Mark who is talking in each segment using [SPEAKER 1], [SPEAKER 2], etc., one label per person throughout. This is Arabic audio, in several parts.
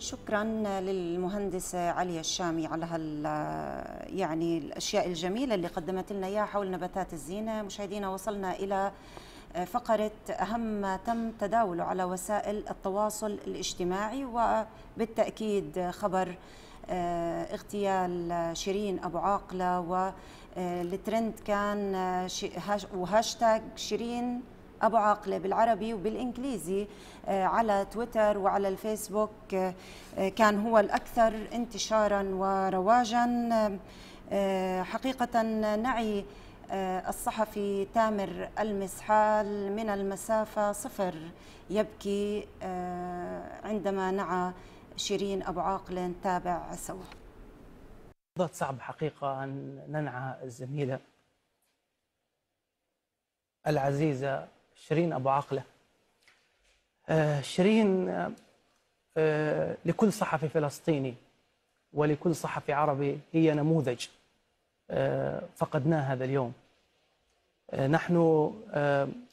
[SPEAKER 1] شكرا للمهندسة عليا الشامي على هال يعني الأشياء الجميلة اللي قدمت لنا إياها حول نباتات الزينة مشاهدينا وصلنا إلى آه، فقرة أهم ما تم تداوله على وسائل التواصل الاجتماعي وبالتأكيد خبر آه، اغتيال شيرين أبو عاقلة والترند آه، كان وهاشتاج شيرين أبو عاقلة بالعربي وبالإنجليزي آه، على تويتر وعلى الفيسبوك آه، آه، كان هو الأكثر انتشارا ورواجا حقيقة نعي الصحفي تامر المسحال من المسافة صفر يبكي عندما نعى شيرين أبو عاقلة تابع سوا
[SPEAKER 2] ضغط صعب حقيقة أن ننعى الزميلة العزيزة شيرين أبو عقلة آه، شيرين آه، آه، لكل صحفي فلسطيني ولكل صحفي عربي هي نموذج فقدناه هذا اليوم نحن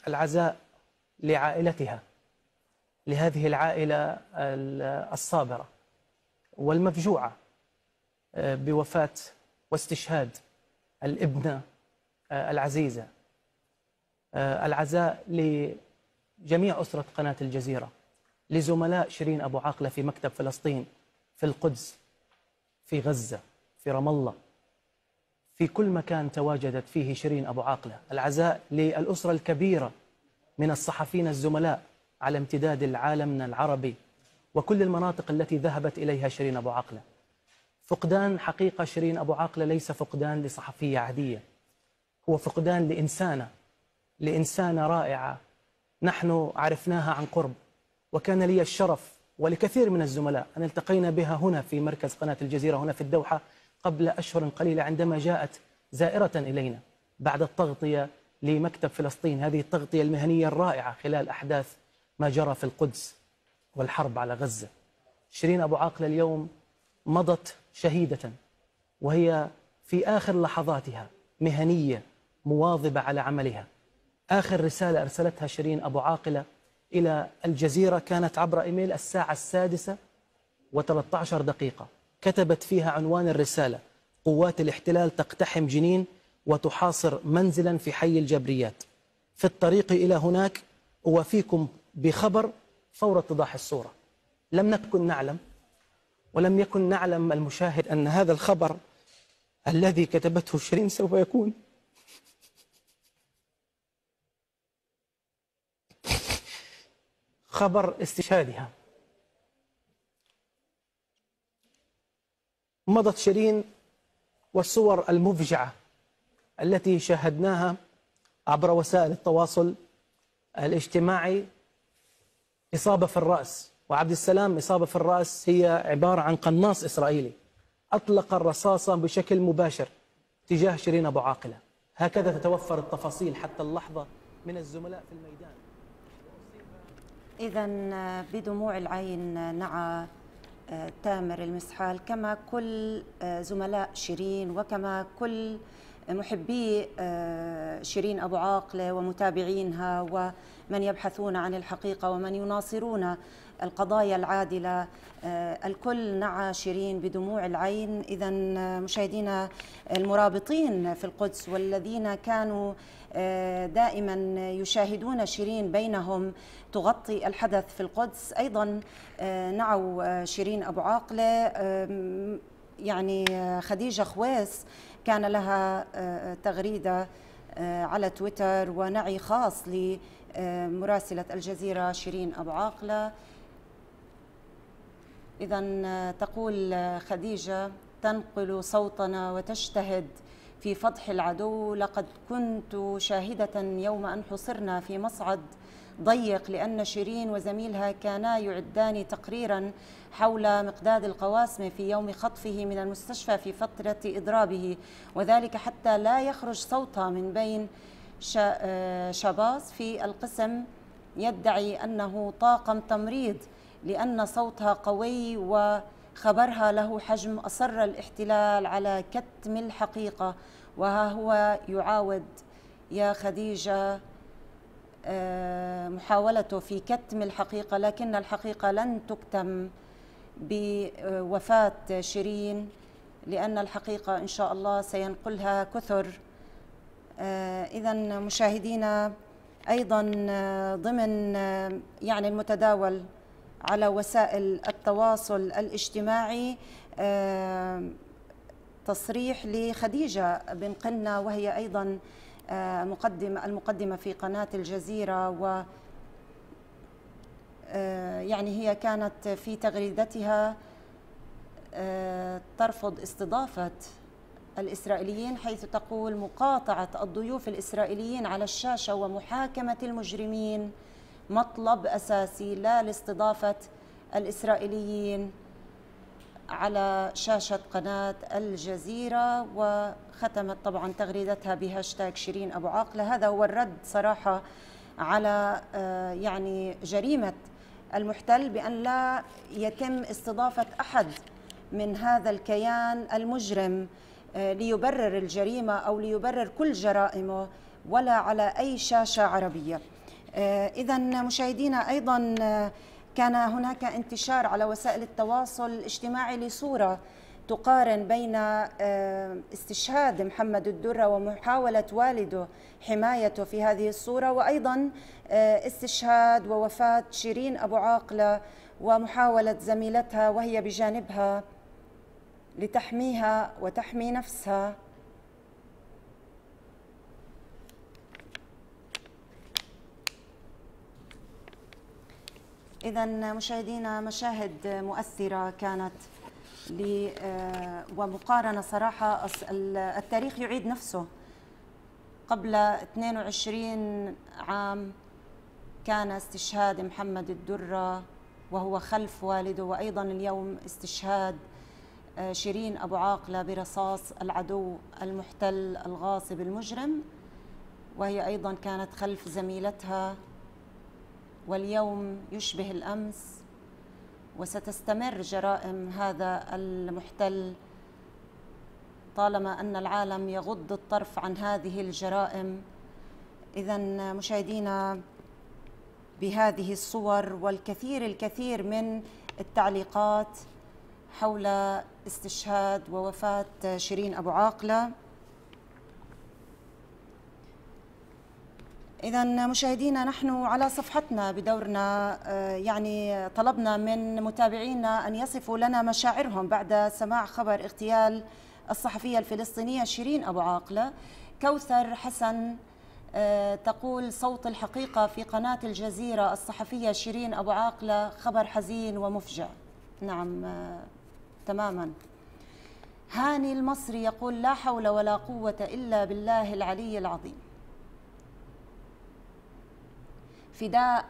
[SPEAKER 2] العزاء لعائلتها لهذه العائلة الصابرة والمفجوعة بوفاة واستشهاد الابنة العزيزة آه، العزاء لجميع أسرة قناة الجزيرة لزملاء شيرين أبو عاقلة في مكتب فلسطين في القدس في غزة في رام الله في كل مكان تواجدت فيه شيرين أبو عاقلة العزاء للأسرة الكبيرة من الصحفيين الزملاء على امتداد العالمنا العربي وكل المناطق التي ذهبت إليها شيرين أبو عاقلة فقدان حقيقة شيرين أبو عاقلة ليس فقدان لصحفية عادية هو فقدان لإنسانة لإنسانة رائعة نحن عرفناها عن قرب وكان لي الشرف ولكثير من الزملاء أن التقينا بها هنا في مركز قناة الجزيرة هنا في الدوحة قبل أشهر قليلة عندما جاءت زائرة إلينا بعد التغطية لمكتب فلسطين هذه التغطية المهنية الرائعة خلال أحداث ما جرى في القدس والحرب على غزة شيرين أبو عاقل اليوم مضت شهيدة وهي في آخر لحظاتها مهنية مواظبة على عملها آخر رسالة أرسلتها شيرين أبو عاقلة إلى الجزيرة كانت عبر إيميل الساعة السادسة و13 دقيقة كتبت فيها عنوان الرسالة قوات الاحتلال تقتحم جنين وتحاصر منزلا في حي الجبريات في الطريق إلى هناك أوفيكم بخبر فور اتضاح الصورة لم نكن نعلم ولم يكن نعلم المشاهد أن هذا الخبر الذي كتبته شيرين سوف يكون خبر استشهادها مضت شيرين والصور المفجعة التي شاهدناها عبر وسائل التواصل الاجتماعي إصابة في الرأس وعبد السلام إصابة في الرأس هي عبارة عن قناص إسرائيلي أطلق الرصاصة بشكل مباشر تجاه شيرين أبو عاقلة هكذا تتوفر التفاصيل حتى اللحظة من الزملاء في الميدان
[SPEAKER 1] إذا آه، بدموع العين نعى آه، آه، تامر المسحال كما كل زملاء شيرين وكما كل محبي شيرين أبو عاقلة ومتابعينها ومن يبحثون عن الحقيقة ومن يناصرون القضايا العادلة الكل نعى شيرين بدموع العين إذا مشاهدينا المرابطين في القدس والذين كانوا آه، دائما يشاهدون شيرين بينهم تغطي الحدث في القدس أيضا آه، نعوا آه، شيرين أبو عاقلة يعني خديجة خويس كان لها تغريدة على تويتر ونعي خاص لمراسلة الجزيرة شيرين أبو عاقلة إذا تقول خديجة تنقل صوتنا وتجتهد في فضح العدو لقد كنت شاهدة يوم أن حصرنا في مصعد ضيق لأن شيرين وزميلها كانا يعدان تقريرا حول مقداد القواسم في يوم خطفه من المستشفى في فترة إضرابه وذلك حتى لا يخرج صوتا من بين شباص آه، في القسم يدعي أنه طاقم تمريض لأن صوتها قوي و خبرها له حجم أصر الاحتلال على كتم الحقيقة وها هو يعاود يا خديجة آه، محاولته في كتم الحقيقة لكن الحقيقة لن تكتم بوفاة شيرين لأن الحقيقة إن شاء الله سينقلها كثر آه، إذا مشاهدينا أيضا آه، ضمن يعني المتداول على وسائل التواصل الاجتماعي آه، تصريح لخديجة بن قنة وهي أيضا آه، مقدمة المقدمة في قناة الجزيرة و آه، يعني هي كانت في تغريدتها ترفض استضافة الإسرائيليين حيث تقول مقاطعة الضيوف الإسرائيليين على الشاشة ومحاكمة المجرمين مطلب اساسي لا لاستضافه الاسرائيليين على شاشه قناه الجزيره وختمت طبعا تغريدتها بهاشتاج شيرين ابو عاقله هذا هو الرد صراحه على آه، يعني جريمه المحتل بان لا يتم استضافه احد من هذا الكيان المجرم آه، ليبرر الجريمه او ليبرر كل جرائمه ولا على اي شاشه عربيه آه، إذا مشاهدينا أيضا آه، كان هناك انتشار على وسائل التواصل الاجتماعي لصورة تقارن بين آه، استشهاد محمد الدرة ومحاولة والده حمايته في هذه الصورة وأيضا استشهاد ووفاة شيرين أبو عاقلة ومحاولة زميلتها وهي بجانبها لتحميها وتحمي نفسها إذا مشاهدينا مشاهد مؤثرة كانت آه، ومقارنة صراحة التاريخ يعيد نفسه قبل 22 عام كان استشهاد محمد الدرة وهو خلف والده وأيضا اليوم استشهاد آه، شيرين أبو عاقلة برصاص العدو المحتل الغاصب المجرم وهي أيضا كانت خلف زميلتها واليوم يشبه الامس وستستمر جرائم هذا المحتل طالما ان العالم يغض الطرف عن هذه الجرائم اذا مشاهدينا بهذه الصور والكثير الكثير من التعليقات حول استشهاد ووفاه شيرين ابو عاقله إذا مشاهدينا نحن على صفحتنا بدورنا آه، يعني طلبنا من متابعينا أن يصفوا لنا مشاعرهم بعد سماع خبر اغتيال الصحفية الفلسطينية شيرين أبو عاقلة كوثر حسن آه، تقول صوت الحقيقة في قناة الجزيرة الصحفية شيرين أبو عاقلة خبر حزين ومفجع نعم آه، تماما هاني المصري يقول لا حول ولا قوة إلا بالله العلي العظيم فداء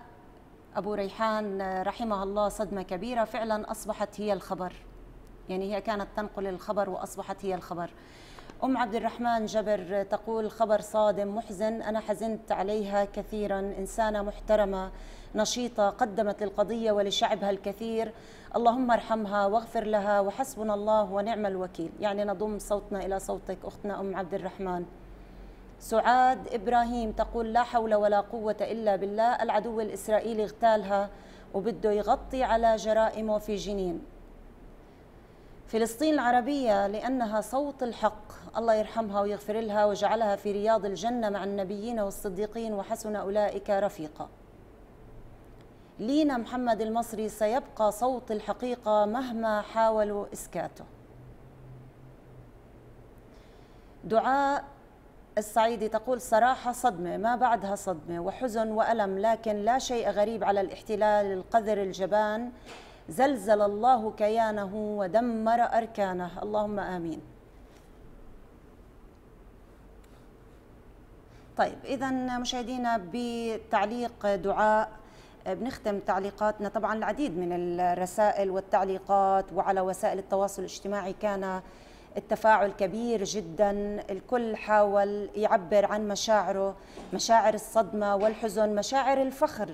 [SPEAKER 1] أبو ريحان رحمها الله صدمة كبيرة فعلا أصبحت هي الخبر يعني هي كانت تنقل الخبر وأصبحت هي الخبر أم عبد الرحمن جبر تقول خبر صادم محزن أنا حزنت عليها كثيرا إنسانة محترمة نشيطة قدمت للقضية ولشعبها الكثير اللهم ارحمها واغفر لها وحسبنا الله ونعم الوكيل يعني نضم صوتنا إلى صوتك أختنا أم عبد الرحمن سعاد إبراهيم تقول لا حول ولا قوة إلا بالله العدو الإسرائيلي اغتالها وبده يغطي على جرائمه في جنين فلسطين العربية لأنها صوت الحق الله يرحمها ويغفر لها وجعلها في رياض الجنة مع النبيين والصديقين وحسن أولئك رفيقا لينا محمد المصري سيبقى صوت الحقيقة مهما حاولوا إسكاته دعاء السعيدي تقول صراحة صدمة ما بعدها صدمة وحزن وألم لكن لا شيء غريب على الاحتلال القذر الجبان زلزل الله كيانه ودمر أركانه اللهم آمين طيب إذا مشاهدينا بتعليق دعاء بنختم تعليقاتنا طبعا العديد من الرسائل والتعليقات وعلى وسائل التواصل الاجتماعي كان التفاعل كبير جدا الكل حاول يعبر عن مشاعره مشاعر الصدمة والحزن مشاعر الفخر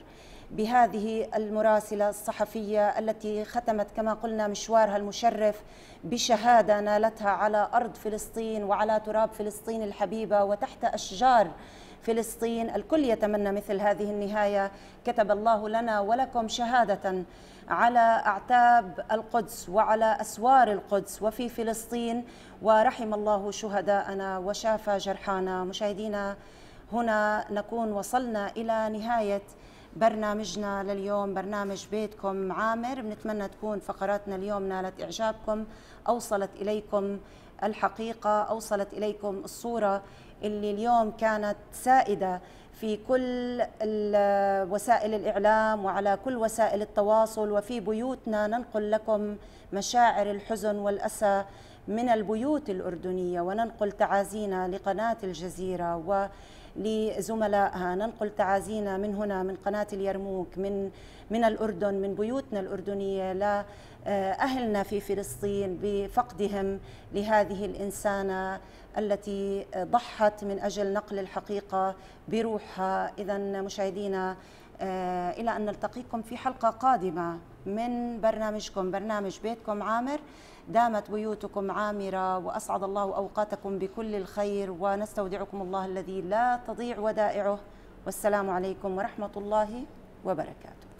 [SPEAKER 1] بهذه المراسلة الصحفية التي ختمت كما قلنا مشوارها المشرف بشهادة نالتها على أرض فلسطين وعلى تراب فلسطين الحبيبة وتحت أشجار فلسطين الكل يتمنى مثل هذه النهاية كتب الله لنا ولكم شهادة على أعتاب القدس وعلى أسوار القدس وفي فلسطين ورحم الله شهداءنا وشافى جرحانا مشاهدينا هنا نكون وصلنا إلى نهاية برنامجنا لليوم برنامج بيتكم عامر بنتمنى تكون فقراتنا اليوم نالت إعجابكم أوصلت إليكم الحقيقة أوصلت إليكم الصورة اللي اليوم كانت سائدة في كل وسائل الإعلام وعلى كل وسائل التواصل وفي بيوتنا ننقل لكم مشاعر الحزن والأسى من البيوت الأردنية وننقل تعازينا لقناة الجزيرة و لزملائها ننقل تعازينا من هنا من قناة اليرموك من من الأردن من بيوتنا الأردنية لأهلنا آه، في فلسطين بفقدهم لهذه الإنسانة التي ضحت من أجل نقل الحقيقة بروحها إذا مشاهدينا آه، إلى أن نلتقيكم في حلقة قادمة من برنامجكم برنامج بيتكم عامر دامت بيوتكم عامرة وأسعد الله أوقاتكم بكل الخير ونستودعكم الله الذي لا تضيع ودائعه والسلام عليكم ورحمة الله وبركاته